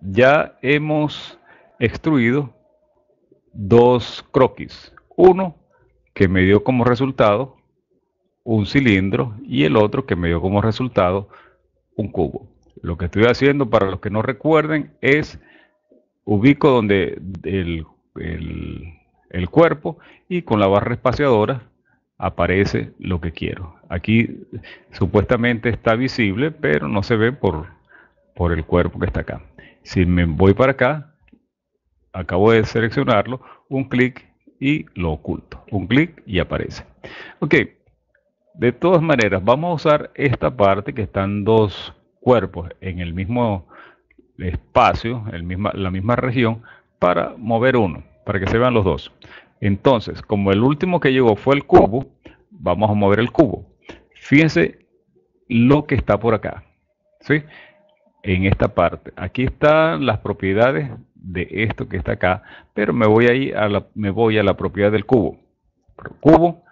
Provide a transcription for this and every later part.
ya hemos extruido dos croquis. Uno que me dio como resultado un cilindro y el otro que me dio como resultado un cubo. Lo que estoy haciendo, para los que no recuerden, es ubico donde el cuerpo y con la barra espaciadora aparece lo que quiero. Aquí supuestamente está visible, pero no se ve por por el cuerpo que está acá. Si me voy para acá, acabo de seleccionarlo, un clic y lo oculto. Un clic y aparece. Ok, de todas maneras, vamos a usar esta parte que están dos cuerpos en el mismo espacio, el la misma región, para mover uno, para que se vean los dos. Entonces, como el último que llegó fue el cubo, vamos a mover el cubo. Fíjense lo que está por acá. ¿sí? en esta parte. Aquí están las propiedades de esto que está acá, pero me voy, ahí a la, me voy a la propiedad del cubo. Cubo,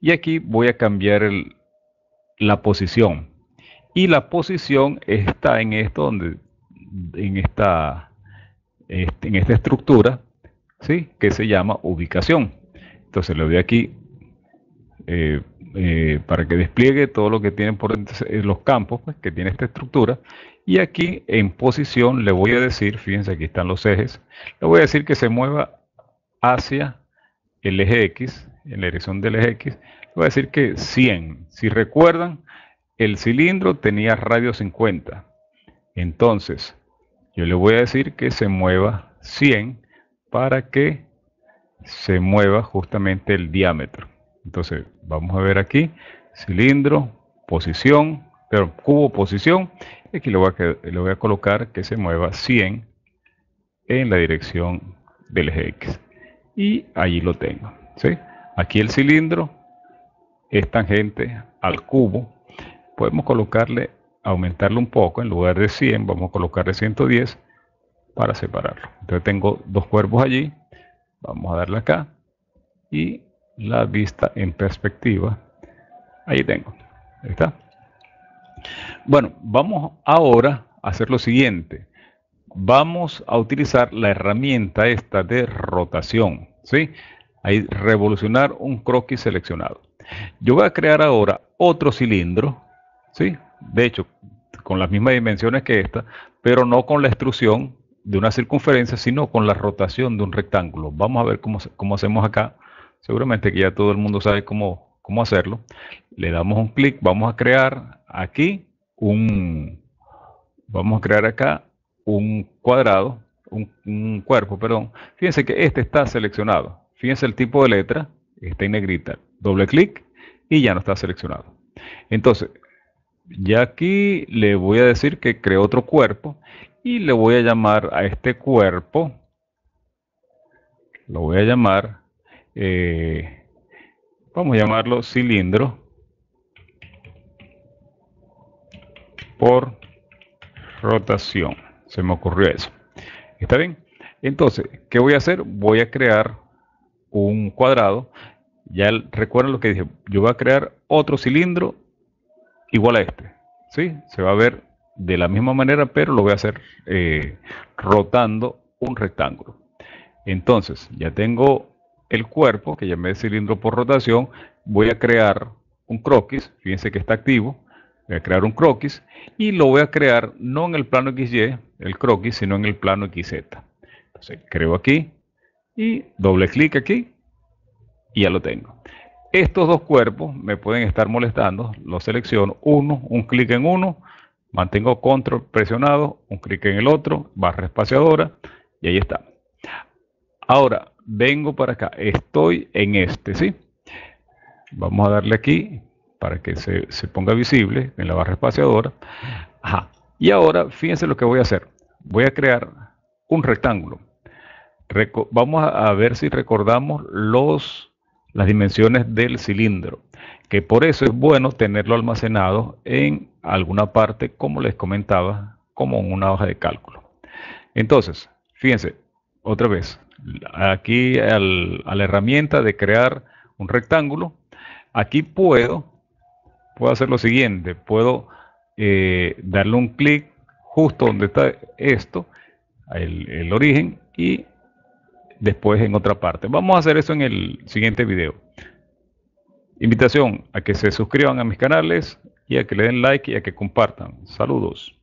y aquí voy a cambiar la posición. Y la posición está en esto, donde, en, esta, este, en esta estructura, ¿sí? que se llama ubicación. Entonces le doy aquí eh, eh, para que despliegue todo lo que tienen por eh, los campos pues, que tiene esta estructura. Y aquí en posición le voy a decir, fíjense aquí están los ejes, le voy a decir que se mueva hacia el eje X, en la dirección del eje X, le voy a decir que 100. Si recuerdan, el cilindro tenía radio 50. Entonces, yo le voy a decir que se mueva 100 para que se mueva justamente el diámetro. Entonces, vamos a ver aquí, cilindro, posición, pero cubo, posición. Aquí le voy, a, a colocar que se mueva 100 en la dirección del eje X. Y allí lo tengo. ¿sí? Aquí el cilindro es tangente al cubo. Podemos colocarle, aumentarlo un poco, en lugar de 100, vamos a colocarle 110 para separarlo. Entonces tengo dos cuerpos allí, vamos a darle acá y la vista en perspectiva. Ahí tengo. Ahí está. Bueno, vamos ahora a hacer lo siguiente. Vamos a utilizar la herramienta esta de rotación. ¿sí? Ahí revolucionar un croquis seleccionado. Yo voy a crear ahora otro cilindro. ¿sí? De hecho, con las mismas dimensiones que esta, pero no con la extrusión de una circunferencia, sino con la rotación de un rectángulo. Vamos a ver cómo, cómo hacemos acá seguramente que ya todo el mundo sabe cómo, cómo hacerlo. Le damos un clic, vamos a crear aquí un, vamos a crear acá un cuadrado, un, un cuerpo, perdón. Fíjense que este está seleccionado. Fíjense el tipo de letra, está en negrita. Doble clic y ya no está seleccionado. Entonces, ya aquí le voy a decir que creo otro cuerpo y le voy a llamar a este cuerpo, lo voy a llamar eh, vamos a llamarlo cilindro, por rotación. Se me ocurrió eso. ¿Está bien? Entonces, ¿qué voy a hacer? Voy a crear un cuadrado. Ya recuerden lo que dije. Yo voy a crear otro cilindro igual a este. ¿Sí? Se va a ver de la misma manera, pero lo voy a hacer eh, rotando un rectángulo. Entonces, ya tengo el cuerpo, que llamé cilindro por rotación, voy a crear un croquis, fíjense que está activo, voy a crear un croquis y lo voy a crear no en el plano XY, el croquis, sino en el plano XZ. Entonces creo aquí y doble clic aquí y ya lo tengo. Estos dos cuerpos me pueden estar molestando, los selecciono, uno, un clic en uno, mantengo control presionado, un clic en el otro, barra espaciadora y ahí está. Ahora, vengo para acá, estoy en este, ¿sí? Vamos a darle aquí para que se, ponga visible en la barra espaciadora. Y ahora, fíjense lo que voy a hacer. Voy a crear un rectángulo. vamos a ver si recordamos los, las dimensiones del cilindro, que por eso es bueno tenerlo almacenado en alguna parte, como les comentaba, como en una hoja de cálculo. Entonces, fíjense, otra vez, aquí a la herramienta de crear un rectángulo, aquí puedo, puedo hacer lo siguiente, puedo eh, darle un clic justo donde está esto, el, el origen, y después en otra parte. Vamos a hacer eso en el siguiente video. Invitación a que se suscriban a mis canales y a que le den like y a que compartan. Saludos.